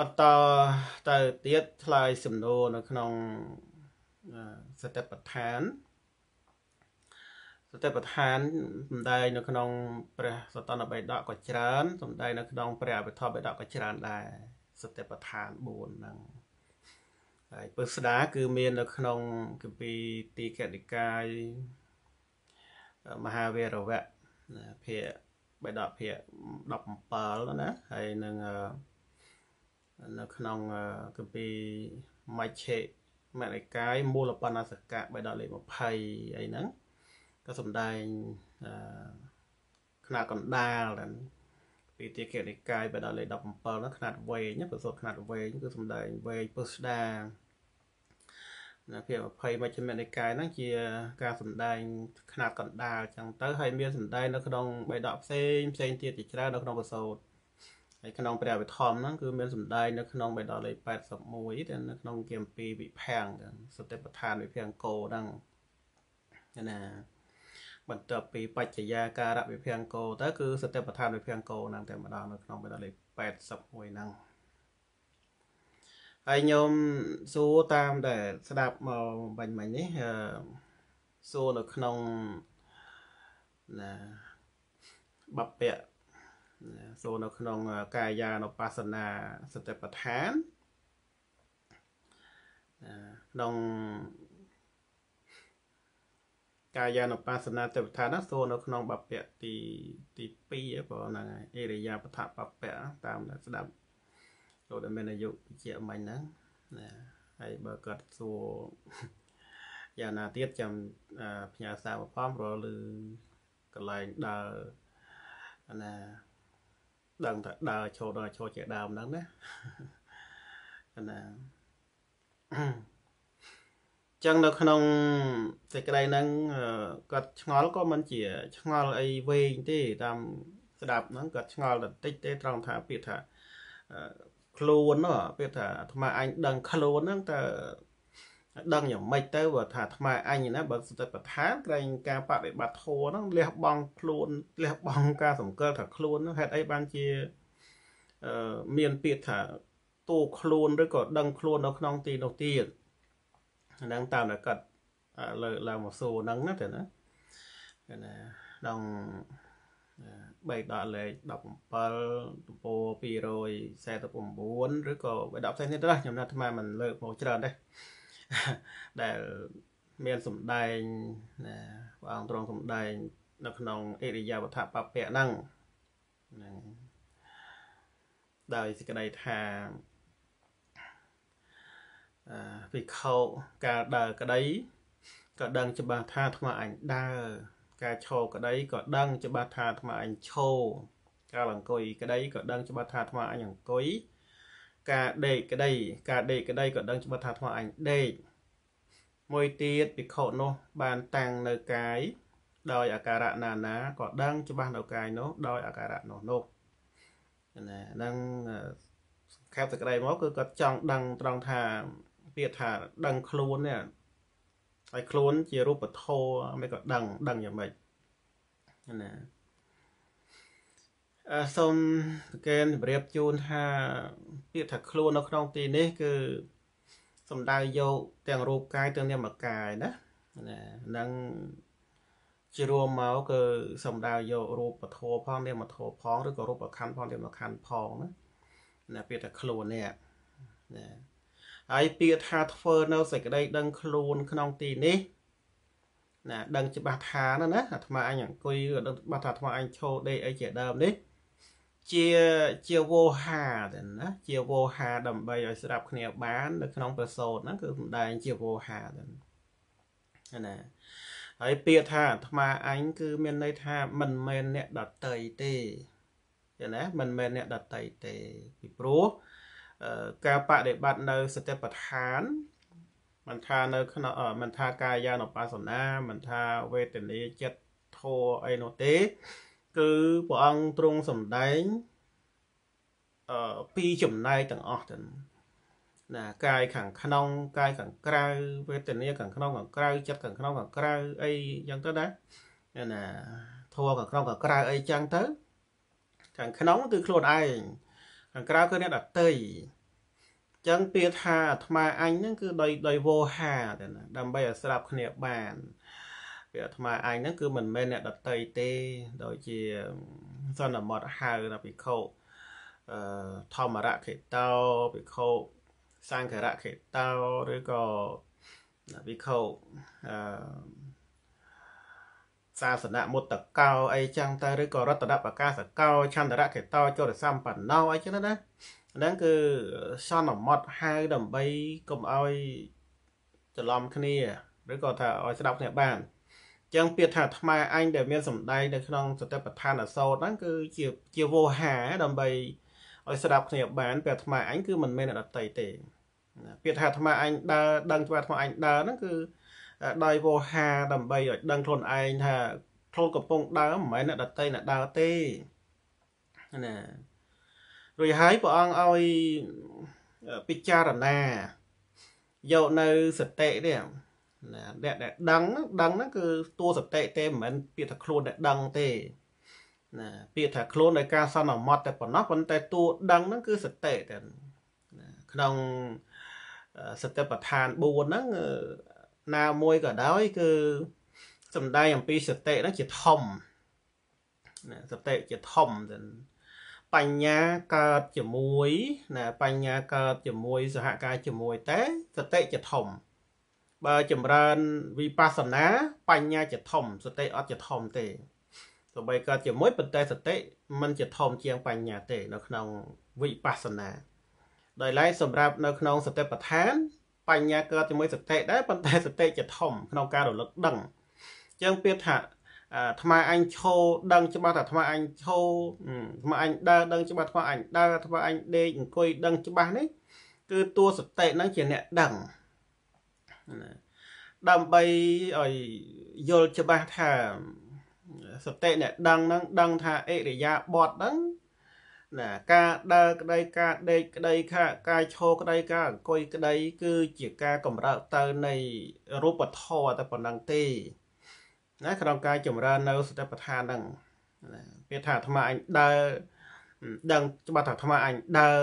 បន្តទៅទៀតឆ្លើយសំណួរនៅ ក្នុងសតិប្បដ្ឋានសតិប្បដ្ឋានសំដែងនៅក្នុងព្រះសតនបិដកក៏ច្រើនសំដែងនៅក្នុងព្រះអភិធម្មបិដកក៏ច្រើនដែរសតិប្បដ្ឋាន4ហ្នឹងហើយពុស្ដាគឺមាន នៅ ក្នុងគម្ពីរទីកតិកាយមហាវេរវៈភាគបិដកភាគ17ណា ហើយនឹងអឺនៅក្នុងគម្ពីរមជ្ឈិមរិកាយមូលបណ្ណាសកៈ3ដល់លេខ20អីហ្នឹងក៏សំដែងຂະຫນາດកណ្ដាលហ្នឹងពីទីកិរិកាយ3ដល់លេខ17ហ្នឹងຂະຫນາດវែងប្រសូតຂະຫນາດវែងគឺសំដែងវែងពុស្ដានៅភាគ20មជ្ឈិមនិកាយហ្នឹងជាការសំដែងຂະຫນາດកណ្ដាលអញ្ចឹងទៅហើយមានសំដែងនៅក្នុង3ដកផ្សេងផ្សេងទៀតជាច្រើននៅក្នុងប្រសូតអញហើយក្នុងព្រះវិធម្មហ្នឹងគឺមានសម្ដែងនៅក្នុងបេដលេខ81ទាំងនៅក្នុងគម្ពីរវិភាំងទាំងសតិប្បដ្ឋានវិភាំងកោហ្នឹងណាបន្ទាប់ពីបច្ចយាការវិភាំងកោទៅគឺសតិប្បដ្ឋានវិភាំងកោហ្នឹងតែម្ដងនៅក្នុងបេដលេខ81ហ្នឹងហើយខ្ញុំសួរតាមដែលស្ដាប់មកបាញ់មិញនេះសួរនៅក្នុងណាបបពៈសូនៅក្នុង កាយានុបស្សនាសតិប្បដ្ឋានក្នុងកាយានុបស្សនាទេវថាណាសូនៅក្នុងបព្វទីទី2បងហ្នឹងហើយអេរិយាបថបព្វតាមដែលស្ដាប់ចូលតែមានអាយុជាមិញហ្នឹងណាហើយបើគាត់សួរយ៉ាងណាទៀតចាំផ្ញើសារមកផងព្រោះឬកន្លែងដើរណាដឹងថាដើរឈរដល់ឈរជាដើមហ្នឹងណាណាចឹងនៅក្នុង សេចក្តីហ្នឹងគាត់ឆ្ងល់ក៏មិនជា ឆ្ងល់អីវែងទេតាមស្ដាប់ហ្នឹងគាត់ឆ្ងល់បន្តិចទេត្រង់ថាពាក្យថាខ្លួនពាក្យថាអាត្មាអញដឹងខ្លួនហ្នឹងតើដឹងយ៉ាងម៉េចទៅបើថាអាត្មាអញណាបើសតិប្បដ្ឋានក្រែងការបដិបត្តិធម៌ហ្នឹងលះបង់ខ្លួនលះបង់ការសង្កលថាខ្លួនហ្នឹងហេតុអីបានជាអឺមានពាក្យថាតួខ្លួនឬក៏ដឹងខ្លួននៅក្នុងទីនោះទៀតហ្នឹងតាមតែកាត់លើឡើងមកសួរហ្នឹងណាទៅណាគេណាដល់3ដកលេខ17ទំព័រ249ឬក៏បដិបត្តិផ្សេងទៀតទៅខ្ញុំណាអាត្មាមិនលើកមកច្រើនទេដែលមានសម្ដែងណាព្រះអង្គទ្រង់សម្ដែងនៅក្នុងអេរិយាវថបពៈហ្នឹងហ្នឹងដោយសេចក្តីថាអឺវិខោកាលដើរក្តីក៏ដឹង ច្បាស់ថាអាត្មាអញដើរការឈរក្តីក៏ដឹងច្បាស់ថាអាត្មាអញឈរកាលអង្គុយក្តីក៏ដឹងច្បាស់ថាអាត្មាអញអង្គុយការដេកក្តីការដេកក្តីក៏ដឹងច្បាស់ថាថ្មអញដេកមួយទៀតភិក្ខុនោះ បានតាំងនៅកាយដោយអាការៈណានាក៏ដឹងច្បាស់នៅកាយនោះដោយអាការៈនោះនោះណានឹងសង្ខេបសក្តីមក គឺគាត់ចង់ដឹងត្រង់ថាពាក្យថាដឹងខ្លួននេះឲ្យខ្លួនជារូបធម៌មិនក៏ដឹងដឹងយ៉ាងម៉េចណាសូមប្រកែនជម្រាបជូនថាពាក្យថាខ្លួននៅក្នុងទីនេះគឺសំដៅយកទាំងរូបកាយទាំងនាមកាយណាណានឹងជារួមមកគឺសំដៅយករូបធម៌ផងនាមធម៌ផងឬក៏រូបខណ្ឌផងនាមខណ្ឌផងណាណាពាក្យថាខ្លួននេះណាហើយពាក្យថាធ្វើនៅសេចក្តីដឹងខ្លួនក្នុងទីនេះណាដឹងច្បាស់ថាណាអាត្មាអញអង្គុយដឹងច្បាស់ថាអាត្មាអញឈោដេកអីជាដើមនេះជាជាវោហាទៅណាជាវោហាដើម្បីឲ្យស្ដាប់គ្នាបាននៅក្នុងប្រសូតហ្នឹងគឺសំដែងជាវោហាទៅណាហើយពាក្យថាអាត្មាអញគឺមានន័យថាមិនមែនអ្នក ដតីទេចឹងណាមិនមែនអ្នកដតីទេពីព្រោះការបដិបត្តិនៅសតិប្បដ្ឋាន មិនថានៅក្នុងមិនថាកាយានុបស្សនាមិនថាវេទនាចិត្តធម៌អីនោះទេគឺព្រះអង្គទ្រង់សម្ដែងអឺពីចំណែកទាំងអស់ទាំងណាកាយខាងក្នុងកាយខាងក្រៅវេទនាខាងក្នុងខាងក្រៅចិត្តខាងក្នុងខាងក្រៅអីយ៉ាងទៅណាណាធัวខាងក្នុងខាងក្រៅអីចឹងទៅខាងក្នុងគឺខ្លួនឯងខាងក្រៅគឺអ្នកដតីចឹងពាក្យថាអាត្មាអញហ្នឹង គឺដោយដោយវោហាទៅណាដើម្បីឲ្យស្រាប់គ្នាបានគឺអាត្មាឯងហ្នឹងគឺមិនមែនអ្នកដតីទេដោយជាសន្មតហៅណាភិក្ខុអឺធម្មរខេតោភិក្ខុសង្ឃរខេតោឬក៏ភិក្ខុអឺសាសនមុតតកោអីចឹងទៅឬក៏រតនបកាសកោឆន្ទរខេតោចរសម្បណ្ណោអីចឹងណាហ្នឹងគឺសន្មតហៅដើម្បីកុំឲ្យច្រឡំគ្នាឬក៏ថាឲ្យស្ដាប់គ្នាបានចឹងពាក្យថាខ្មែរអញដែលមានសម្ដែងនៅក្នុងសតិប្បដ្ឋានអសោតហ្នឹងគឺជាជាវោហា ដើម្បីឲ្យស្ដាប់គ្នាបានពាក្យខ្មែរអញគឺមិនមែនអតីតទេពាក្យថាខ្មែរអញដើរដឹងច្បាស់ខ្មែរអញដើរហ្នឹងគឺដោយវោហាដើម្បីឲ្យដឹងខ្លួនឯងថាខ្លួនកំពុង ដើរមិនមែនអ្នកដតីអ្នកដើរទេណារួចហើយព្រះអង្គឲ្យពិចារណាយកនៅសតិនេះអ្នកដែលដឹងដឹងហ្នឹងគឺតួសតិទេមិនមែនពាក្យថាខ្លួនដែលដឹងទេណាពាក្យថាខ្លួនដោយការសន្មត់តែប៉ុណ្ណោះប៉ុន្តែតួដឹងហ្នឹងគឺសតិតែក្នុងសតិប្បដ្ឋាន4ហ្នឹងណាមួយក៏ដោយ គឺសំដែងអំពីសតិហ្នឹងជាធំណាសតិជាធំទៅបញ្ញាកើតជាមួយណាបញ្ញាកើតជាមួយ សហការជាមួយតែសតិជាធំណាបើចម្រើនវិបស្សនាបញ្ញា ជាធំសតិអត់ជាធំទេទោះបីកើតជាមួយប៉ុន្តែសតិมันជាធំជាងបញ្ញាទេ នៅក្នុងវិបស្សនាដោយឡែកសម្រាប់នៅក្នុងសតិប្បដ្ឋាន បញ្ញាកើតជាមួយសតិដែរប៉ុន្តែសតិជាធំក្នុងការរលឹកដឹងអញ្ចឹងពាក្យថាអាថ្មអញឈោដឹង ច្បាស់ថាថ្មអញឈោថ្មអញដើរដឹងច្បាស់ថ្មអញដើរថ្មអញដេកអង្គុយដឹងច្បាស់នេះ គឺតួសតិនឹងជាអ្នកដឹងណាដើម្បីឲ្យយល់ច្បាស់ថាសតិអ្នក ដឹងហ្នឹងដឹងថាអិរិយាបថហ្នឹង ណាការដើរក្តីការដេកក្តីខាការឈរក្តីការអង្គុយក្តីគឺជាការកម្រើកទៅនៃរូបធម៌តែប៉ុណ្ណឹងទេណាក្នុងការចម្រើននៅសតិប្បដ្ឋានហ្នឹងពាក្យថាអាត្មាអញដើរដឹងច្បាស់ថាអាត្មាអញដើរ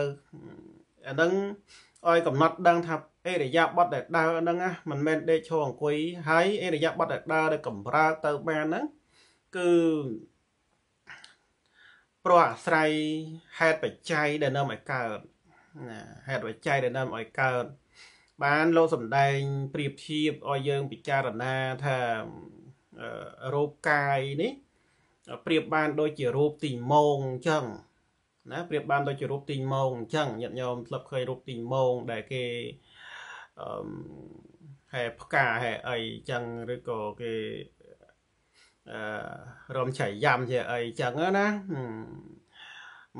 អាហ្នឹងឲ្យកំណត់ដឹងថាអេរយាបត់ដែលដើរហ្នឹងណាមិនមែនដេកឈរអង្គុយហើយអេរយាបត់ដែលដើរដែលកំរើកទៅបានហ្នឹងគឺព្រោះអាស្រ័យហេតុបច្ច័យដែលនាំឲ្យកើតណាហេតុបច្ច័យដែលនាំឲ្យកើតបានលោកសំដែងប្រៀបធៀបឲ្យយើងពិចារណាថារោគកាយនេះប្រៀបបានដូចជារូបទីម៉ោងអញ្ចឹងណាប្រៀបបានដូចជារូបទីម៉ោងអញ្ចឹងញាតិញោមធ្លាប់ឃើញរូបទីម៉ោងដែលគេហែផ្កាហែអីចឹងឬក៏គេអឺរំចៃយ៉ាំជាអីចឹងណា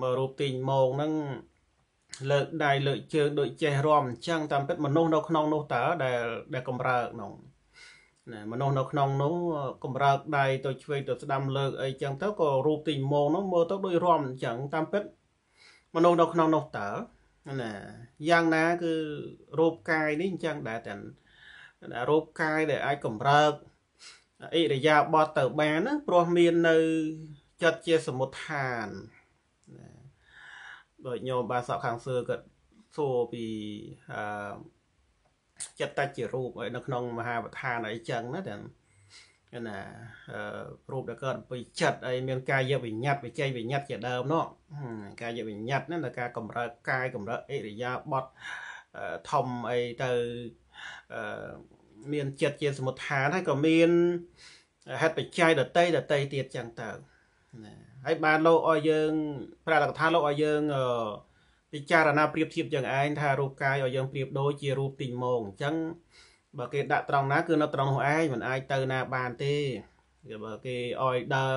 មើលរូបទីងម៉ងហ្នឹងលើកដៃលើកជើងដូចចេះរំអញ្ចឹងតាមពិតមនុស្សនៅក្នុង នោះតើដែលដែលកំរើកនោះណាមនុស្សនៅក្នុងនោះកំរើកដៃទៅឆ្វេងទៅស្ដាំលើកអីចឹងទៅក៏រូបទីងម៉ងនោះមើលទៅដូចរំអញ្ចឹងតាមពិតមនុស្សនៅក្នុង នោះតើណាយ៉ាងណាគឺរូបកាយនេះអញ្ចឹងដែរតែរូបកាយដែលអាចកម្រើកអិរិយាបថទៅបានណាព្រោះមាននៅចិត្តជាសមុដ្ឋានណាដោយញោមបាសកខាងសើគាត់សួរពីអឺចិត្តតច្ចរូបនៅក្នុងមហាវដ្ឋានអីចឹងណាទាំងណារូបដែលកើតអំពីចិត្តអីមានកាយវិញ្ញត្តិវិជ័យវិញ្ញត្តិជាដើមនោះកាយវិញ្ញត្តិហ្នឹងដល់ការកម្រើកកាយកម្រើកអិរិយាបថធំអីទៅមានចិត្តជាសមុដ្ឋានហើយក៏មានហេតុបច្ច័យដតីដតីទៀតចឹងទៅណាហើយបានលោកឲ្យយើងប្រាលកថាលោកឲ្យយើងពិចារណាប្រៀបធៀបយ៉ាងឯងថារូបកាយឲ្យយើងប្រៀបដូចជារូបទីងមកអញ្ចឹងបើគេដាក់ត្រង់ណាគឺនៅត្រង់នោះឯងមិនអាចទៅណាបានទេគេបើគេអយដើរ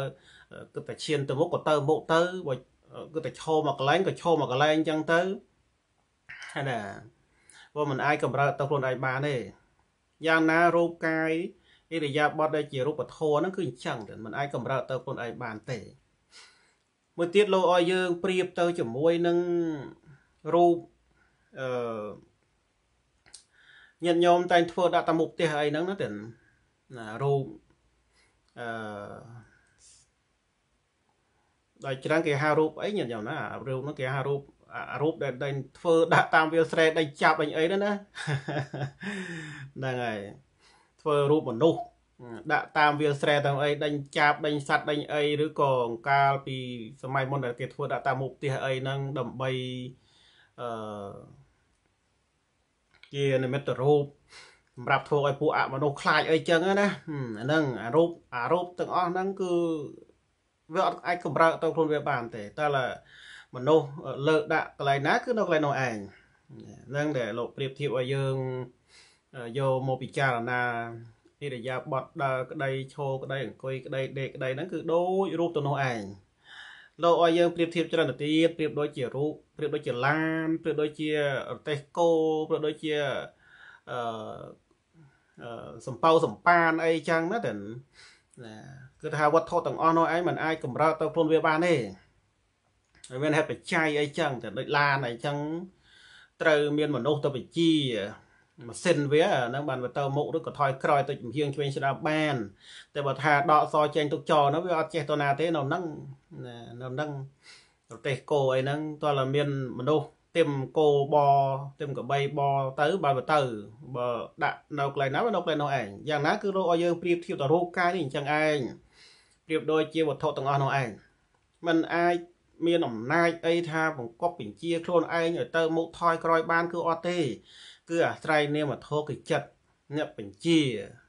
គិតតែឈានទៅមុខក៏ទៅមុខទៅបើគិតតែឈោមកកន្លែងក៏ឈោមកកន្លែងអញ្ចឹងទៅណាព្រោះមិនអាចកម្រើកទៅខ្លួនឯងបានទេយ៉ាងណារូបកាយអិរិយាបថដែលជារូបធម៌ហ្នឹងគឺអញ្ចឹងមិនអាចកម្រើកទៅខ្លួនឯងបានទេមួយទៀតលោកឲ្យយើងប្រៀបទៅជាមួយនឹងរូបអឺញាតិញោមតែងធ្វើដាក់តាមមុខផ្ទះអីហ្នឹងណាទាំងរូបអឺដល់ច្រើនគេហៅរូបអីញាតិញោមណារូបហ្នឹងគេហៅរូបរូបដែលដែលធ្វើដាក់តាមវាលស្រែដែលចាប់អីអីហ្នឹងណាហ្នឹងហើយធ្វើរូបមនុស្សដាក់តាមវាលស្រែទាំងអីដេញចាប់ដេញសัตว์ដេញអីឬក៏អង្កាល ពីសម័យមុនដែលគេធ្វើដាក់តាមមុខផ្ទះអីហ្នឹងដើម្បីអឺជានិមិត្តរូបសម្រាប់ធ្វើឲ្យពួកអមនុស្សខ្លាចអីចឹងណាហ្នឹងអារូបអារូបទាំងអស់ហ្នឹងគឺវាអត់អាចកម្រើកទៅខ្លួនវាបាន ទេតែឡាមនុស្សលើកដាក់កន្លែងណា គឺនៅកន្លែងនោះឯងហ្នឹងដែលលោកប្រៀបធៀបឲ្យយើងយកមកពិចារណាឥរិយាបថដើរក្តីឈរក្តីអង្គុយក្តីដេកក្តីហ្នឹងគឺដូចរូបទៅនោះឯងលោកឲ្យយើងប្រៀបធៀបច្រើនទៅទៀតប្រៀបដូចជារូបប្រៀបដូចជាឡានប្រៀបដូចជារទេះគោប្រៀបដូចជាអឺសំប៉ៅសំប៉ានអីចឹងណាតែណាគឺថាវត្ថុទាំងអស់នោះឯងมันអាចកម្រើកទៅខ្លួនវាបានទេហើយមានហេតុបច្ច័យអីចឹងតែដូចឡានអីចឹងត្រូវមាន មនុស្សទៅបជាម៉ាស៊ីនវាអាហ្នឹងបានវាទៅមុខឬក៏ថយក្រោយទៅចំហៀងឆ្វេងស្ដាប់បានតែបើថាដកសចេញទុកចោលហ្នឹងវាអត់ចេះទៅណាទេនៅហ្នឹងនៅហ្នឹងប្រទេសគោអីហ្នឹងតើតែមានមនុស្សទឹមគោបទឹមកបីបទៅបើទៅបើដាក់នៅកន្លែងណានៅកន្លែងនោះឯងយ៉ាងណាគឺរកឲ្យយើងប្រៀបធៀបទៅរូបកាយនេះអញ្ចឹងឯងប្រៀបដូចជាវត្ថុទាំងអស់នោះឯងมันអាចមានអំណាចអីថា បង្កប់បញ្ជាខ្លួនឯងឲ្យទៅមុខថយក្រោយ បានគឺអត់ទេគឺអាស្រ័យនាមធម៌គឺចិត្តអ្នកបញ្ជា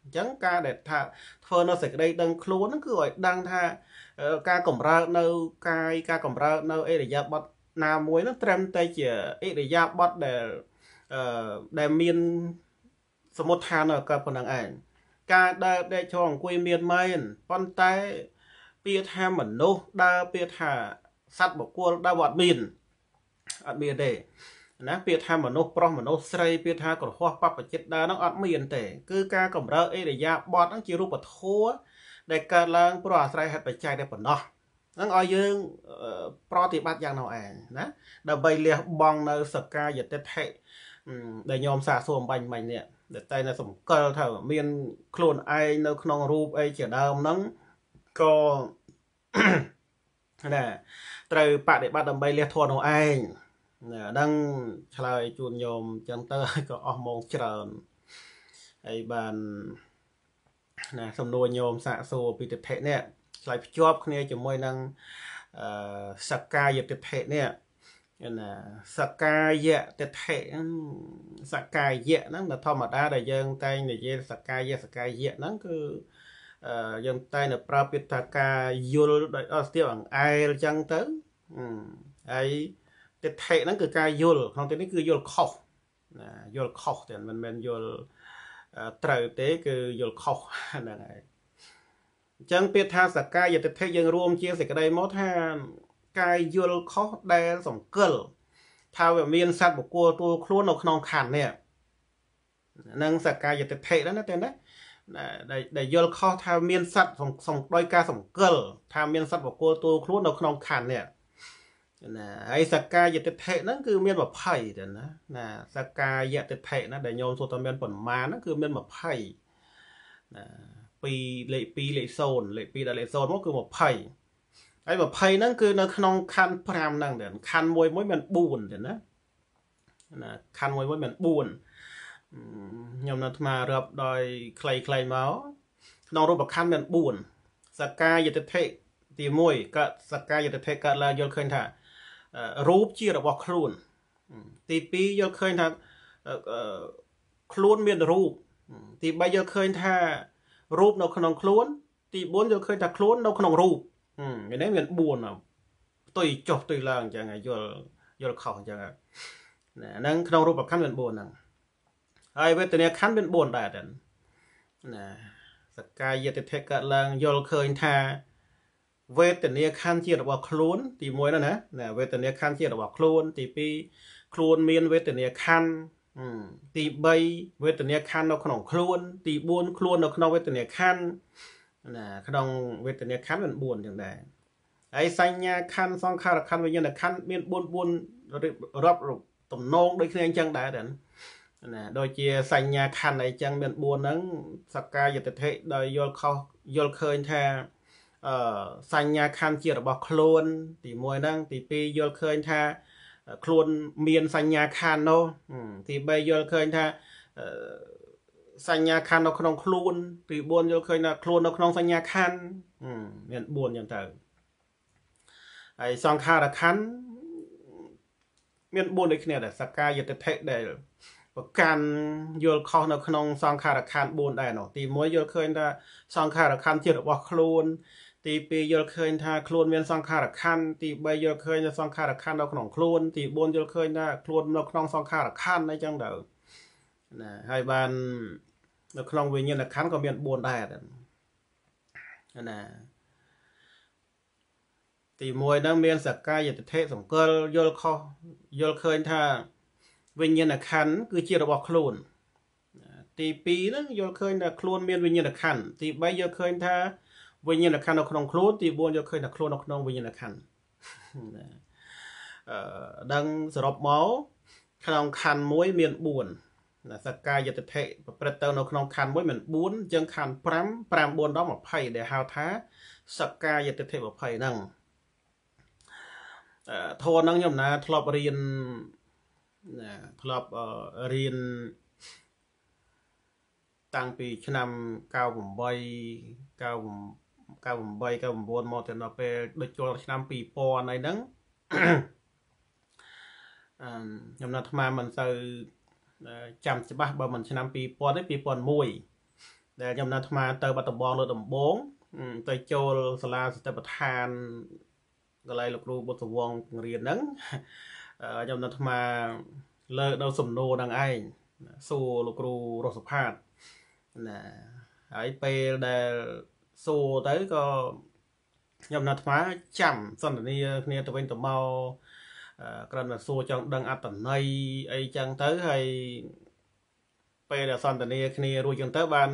អញ្ចឹងការដែលថាធ្វើនៅសេចក្តីដឹងខ្លួនហ្នឹងគឺឲ្យដឹងថាការកំរើកនៅ កាយការកំរើកនៅអិរិយាបថណាមួយហ្នឹងត្រឹមតែ ជាអិរិយាបថដែលអឺដែលមានសមុតឋានក៏ប៉ុណ្្នឹងឯងការដើរដេកឈរអង្គុយមានមែនប៉ុន្តែពាក្យថាមនុស្សដើរពាក្យថាសត្វបុគ្គលដើរវត្តមានអត់មានទេណាពាក្យថាមនុស្សប្រុសមនុស្សស្រីពាក្យថាក្រហោះបពចិត្តដើរហ្នឹងអត់មានទេគឺការកម្រើអេរយាបតហ្នឹងជារូបធម៌ដែលកើតឡើងព្រោះអាស្រ័យហេតុបច្ច័យតែប៉ុណ្ណោះហ្នឹងឲ្យយើង ប្រតិបត្តិយ៉ាងណោឯងណាដើម្បីលះបង់នៅសក្កាយតិថិដែលញោមសាសួរអំបញ្ញមិញនេះដែលតែនៅសម្គាល់ថាមាន ខ្លួនឯងនៅ ក្នុងរូបអីជាដើមហ្នឹងក៏ណាត្រូវបដិបត្តិដើម្បីលះធម៌នោះឯងនៅអាហ្នឹងឆ្លើយជូនញោមចឹងទៅហើយក៏អស់ម៉ោងច្រើនហើយបានណាសំណួរញោមសាកសួរពីតិភៈនេះឆ្លើយភ្ជាប់គ្នាជាមួយនឹងអឺសក្កាយតិភៈនេះណាសក្កាយតិភៈសក្កាយៈហ្នឹងធម្មតាដែលយើង តែងនិយាយសក្កាយសក្កាយៈហ្នឹងគឺអឺយើងតែងប្រើពាក្យថាការយល់ដោយអស្ទាបអង្អែលចឹងទៅហើយទិដ្ឋិហ្នឹងគឺការយល់ក្នុងទីនេះគឺយល់ខុសណាយល់ខុសតែមិនមែនយល់ត្រូវទេគឺយល់ខុសហ្នឹងហើយអញ្ចឹងពាក្យថាសកាយតិធិយើងរួមជាសេចក្តីមកថាការយល់ខុសដែលសង្កលថាវាមានសត្វបុគ្គលតួខ្លួននៅក្នុងខណ្ឌនេះនឹងសកាយតិធិហ្នឹងណាតែណាដែលយល់ខុសថាមានសត្វសំដោយការសង្កលថាមានសត្វបុគ្គលតួខ្លួននៅក្នុងខណ្ឌនេះណាហើយសកាយតិថិហ្នឹងគឺមាន20ទៅណាណាសកាយតិថិណាដែលញោមសូត្រតែមានប្រមាណហ្នឹងគឺមាន20ណា2លេខ2លេខ0លេខ2ដល់លេខ0មកគឺ20ហើយ20ហ្នឹងគឺនៅក្នុងខណ្ឌ5ហ្នឹងដែរខណ្ឌមួយមួយមាន4ទេណាណាខណ្ឌមួយមួយមាន4ខ្ញុំនៅអាត្មារាប់ដោយខ្លីៗមកក្នុងរូបខណ្ឌមាន4សកាយតិថិទី1កើតសកាយតិថិកើតឡើងយល់ឃើញថារូបជារបស់ខ្លួនទី2យល់ឃើញថាខ្លួនមានរូបទី3យល់ឃើញថារូបនៅក្នុងខ្លួនទី4យល់ឃើញថាខ្លួននៅក្នុងរូបមាននេះមាន4ផ្ទុយចុះផ្ទុយឡើងអញ្ចឹងយល់យល់ខុសអញ្ចឹងណាហ្នឹងក្នុងរូបខណ្ឌមាន4ហ្នឹងហើយវេទនាខណ្ឌមាន4ដែរណាសកាយយតិធិកើតឡើងយល់ឃើញថាវេទនាខណ្ឌជារបស់ខ្លួនទី1នោះណាណាវេទនាខណ្ឌជារបស់ខ្លួនទី2ខ្លួនមានវេទនាខណ្ឌទី3វេទនាខណ្ឌនៅក្នុងខ្លួនទី4ខ្លួននៅក្នុងវេទនាខណ្ឌណាក្នុងវេទនាខណ្ឌមាន4ចឹងដែរហើយសញ្ញាខណ្ឌសង្ខារខណ្ឌវិញ្ញាណខណ្ឌមាន4 4រាប់ទំនងដូចគ្នាអញ្ចឹងដែរដែរណាដូចជាសញ្ញាខណ្ឌអីចឹងមាន4ហ្នឹងសក្កាយតិធិដោយយល់ខុសយល់ឃើញថាអឺសញ្ញាខណ្ឌជារបស់ខ្លួន ទី1ហ្នឹង ទី2យល់ឃើញថា ខ្លួន មានសញ្ញាខណ្ឌនោះទី3យល់ឃើញថាសញ្ញាខណ្ឌនៅក្នុងខ្លួនទី4យល់ឃើញថាខ្លួននៅក្នុងសញ្ញាខណ្ឌមាន4អញ្ចឹងទៅហើយសង្ខារខណ្ឌមាន4ដូចគ្នា ដែរសកាយតិភៈដែលប្រកាន់យល់ខុសនៅក្នុងសង្ខារខណ្ឌ4ដែរនោះ ទី1យល់ឃើញថាសង្ខារខណ្ឌជារបស់ខ្លួនទី2យល់ឃើញថាខ្លួនមានសង្ខារខណ្ឌទី3យល់ឃើញថាសង្ខារខណ្ឌនៅក្នុងខ្លួនទី4យល់ឃើញថាខ្លួននៅក្នុងសង្ខារខណ្ឌអីចឹងទៅណាហើយបាននៅក្នុងវិញ្ញាណខណ្ឌក៏មាន4ដែរណាទី1ហ្នឹង មានសកាយតិធិសង្កលយល់ខុសយល់ឃើញថាវិញ្ញាណខណ្ឌគឺជារបស់ខ្លួន ទី2ហ្នឹងយល់ឃើញថាខ្លួន មានវិញ្ញាណខណ្ឌទី3យល់ឃើញថាវិញ្ញាណក្ខន្ធនៅក្នុងខ្លួនទី4យកឃើញថាខ្លួននៅក្នុងវិញ្ញាណក្ខន្ធអឺដឹងសរុបមកក្នុងខណ្ឌមួយមាន4ណាសកាយតិភៈប្រព្រឹត្តទៅនៅក្នុងខណ្ឌមួយមាន4អញ្ចឹងខណ្ឌ5 5 4ដល់20ដែលហៅថា សកាយតិភៈ20ហ្នឹងធរហ្នឹងខ្ញុំណាធ្លាប់រៀនធ្លាប់រៀនតាំងពីឆ្នាំ98 90 98 99មកទៅដល់ពេលដូចចូលឆ្នាំ2000អីហ្នឹងអឺខ្ញុំនៅអាត្មាមិនសូវចាំច្បាស់បើមិនឆ្នាំ2000ទេ2001ដែលខ្ញុំនៅអាត្មា ទៅបាត់ដំបងលើដំបង ទៅចូលសាលាសតិប្បដ្ឋានកន្លែងលោកគ្រូបុត្រវងរៀនហ្នឹងខ្ញុំនៅអាត្មា លើកនៅសំណួរហ្នឹងឯងសួរលោកគ្រូរស់សុផាតណាហើយពេលដែលសួរទៅក៏ខ្ញុំនៅអាត្មាចាំសន្ទនាគ្នាទៅវិញទៅមកក្រំតែសួរចង់ដឹងអត្តន័យអីចឹងទៅហើយពេលដែលសន្ទនាគ្នារួចចឹងទៅ បាន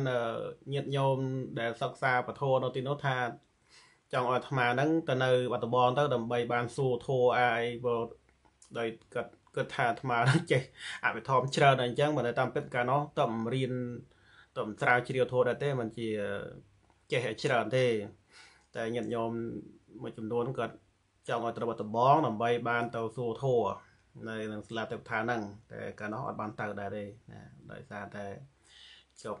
ញាតញោមដែលសិក្សាពធនៅទីនោះថា ចង់ឲ្យអាត្មាហ្នឹងទៅនៅបាត់ដំបងទៅដើម្បីបានសួរធោអាយព្រោះដោយគាត់គាត់ថាអាត្មាហ្នឹងចេះអភិធម្មច្រើនអញ្ចឹងបើនៅតាមពិតកាលនោះតើមិនរៀនតើមិនស្រាវជ្រាវធោដែរទេមិនជាចេះច្រើនទេតែញាតិញោមមួយចំនួនគាត់ចង់ឲ្យត្រូវបាត់ដបងដើម្បីបាន ទៅសួរធัวនៅនឹងស្លាបទេវថាហ្នឹងតែកាលនោះអត់បានទៅដែរទេណាដោយសារតែជាប់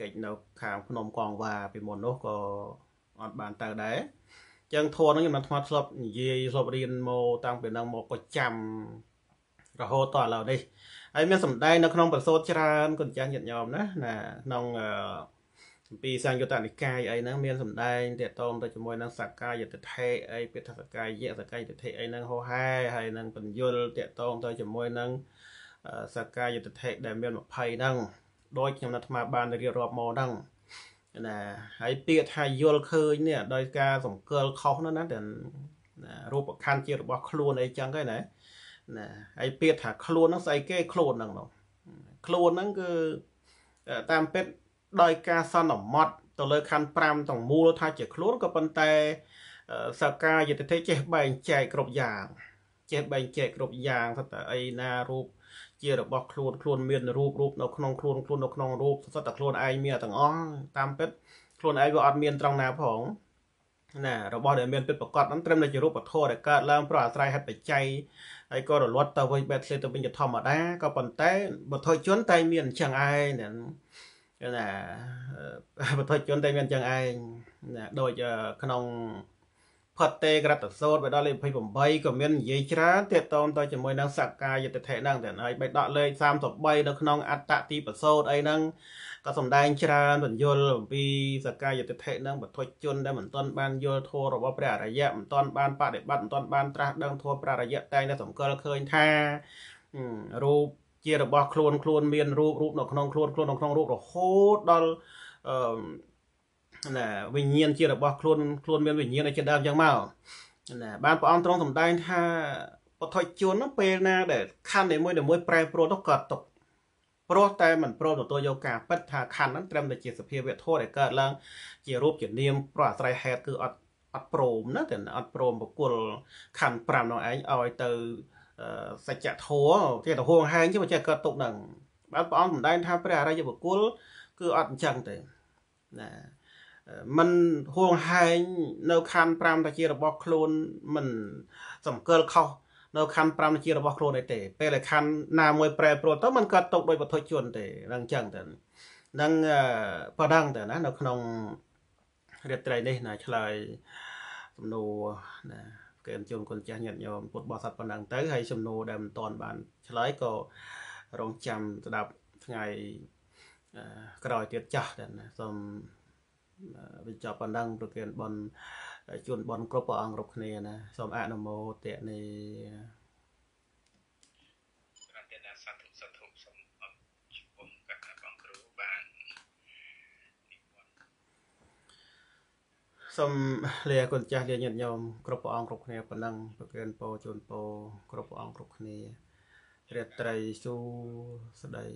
កិច្ចនៅខាងភ្នំកងវ៉ាពីមុននោះក៏អត់បានទៅដែរចឹងធัวហ្នឹងខ្ញុំបានថ្មធ្លាប់និយាយធ្លាប់រៀនមកតាំងពីហ្នឹងមកប្រចាំរហូតដល់ឥឡូវនេះហើយមានសម្ដែងនៅក្នុងប្រសូតច្រើនកូនចាស់ញាតិញោមណាណាក្នុងអឺពីសង្យុត្តនិកាយអីហ្នឹងមានសម្ដែងតកតងទៅជាមួយនឹងសក្កាយតិថេអីពាក្យថាសក្កាយៈសក្កាយតិថេអីហ្នឹងហោហែហើយនឹងបញ្យលតកតងទៅជាមួយនឹងសក្កាយតិថេដែលមាន20ហ្នឹងដោយខ្ញុំនៅអាត្មាបានរៀបរាប់មកហ្នឹងណាហើយពាក្យថាយល់ឃើញនេះដោយការសង្កលខុសនោះណាទាំងរូបខណ្ឌជារបស់ខ្លួនអីចឹងហ្នឹងណាណាហើយពាក្យថាខ្លួនហ្នឹងស្អីគេខ្លួនហ្នឹងនោះខ្លួនហ្នឹងគឺតាមពិតដោយការសន្មត់ទៅលើខណ្ឌ5ទាំងមូលថាជាខ្លួនក៏ប៉ុន្តែសាកាយតិធិចេះបែងចែកគ្រប់យ៉ាងចេះបែងចែកគ្រប់យ៉ាងថាតើអីណារូបជារបស់ខ្លួនខ្លួនមានរូបរូបនៅក្នុងខ្លួនខ្លួននៅក្នុងរូបសុទ្ធតែខ្លួនឯងមានទាំងអស់តាមពិតខ្លួនឯងវាអត់មានត្រង់ណាផងណារបស់ដែលមានពិតប្រកបហ្នឹងត្រឹមតែជារូបធម៌ដែលកើតឡើងប្រអាស្រ័យហេតុបច្ច័យហើយក៏រលត់ទៅវិញបែបផ្សេងទៅវិញជាធម្មតាក៏ប៉ុន្តែបុត្រជនតែមានអញ្ចឹងឯងគឺថាបុត្រជនតែមានចឹងឯងណាដូចក្នុងផតទេក្រតសោតបេដល់លេខ28ក៏មាននិយាយច្រើនទាក់ទងទៅជាមួយនឹងសក្កាយតិថិហ្នឹងតែហើយបេដកលេខ33នៅក្នុង អត្តទីប្រសោតអីហ្នឹងក៏សំដែងច្រើនបញ្យល់អំពីសក្កាយតិថិហ្នឹងបុត្រជនដែលមិនទាន់បានយល់ធម៌របស់ព្រះអរិយៈមិនទាន់បានបដិបត្តិមិនទាន់បានត្រាស់ដឹងធម៌ព្រះអរិយៈតែងតែសង្កលឃើញថារូបជារបស់ខ្លួនខ្លួនមានរូបរូបនៅក្នុងខ្លួនខ្លួននៅក្នុងរូបរហូតដល់អឺណាវិញ្ញាណជារបស់ខ្លួនខ្លួនមានវិញ្ញាណជាដើមចឹងមកណាបានព្រះអង្គទ្រង់សម្ដែង ថាពុទ្ធជនពេលណាដែលខណ្ឌនីមួយៗប្រែប្រួលទៅក៏ຕົកព្រោះតែមិនព្រមទទួលយកការពិតថាខណ្ឌហ្នឹងត្រឹមតែជាសភាវៈធម៌ដែលកើតឡើងជារូបជានាមប្រអាស្រ័យហេតុគឺអត់អត់ព្រមណាតែអត់ព្រមបកគលខណ្ឌ5នោះឯងឲ្យទៅសច្ចធម៌ចេះតែហួងហែង chứ មិនចេះកើតទុកនឹងបាទព្រះអង្គសម្ដែងថា ព្រះអរិយបុគ្គលគឺអត់អញ្ចឹងទេណាมันហួងហែងនៅខណ្ឌ5តាជារបស់ខ្លួនมันសង្កិលខុសនៅខណ្ឌ5តាជារបស់ខ្លួនឯទេ ពេលដែលខណ្ឌណាមួយ ប្រែប្រួលទៅมันកើតទុកដោយវត្ថុជនទេហ្នឹងអញ្ចឹងទៅនឹងប៉ណ្ណឹងទៅណា នៅ ក្នុងរាត្រីនេះណាឆ្លើយសំណួរណាកិនជុំគុណចាស់ញាតិញោមពុទ្ធបរិស័ទប៉ុណ្ណឹងទៅហើយសំណួរដែលមិនទាន់បានឆ្លើយក៏រងចាំស្ដាប់ថ្ងៃក្រោយទៀតចាស់ដែរណាសូមបញ្ចប់ប៉ុណ្ណឹងប្រគិនបនជួនបនគ្រប់ព្រះអង្គគ្រប់គ្នាណាសូមអនុមោទនាសូមលាគុណចាស់លាញាតិញោមគ្រប់ព្រះអង្គគ្រប់គ្នាប៉ុណ្ណឹងប្រគិនពោជូនពោគ្រប់ព្រះអង្គគ្រប់គ្នារាត្រីសួស្តី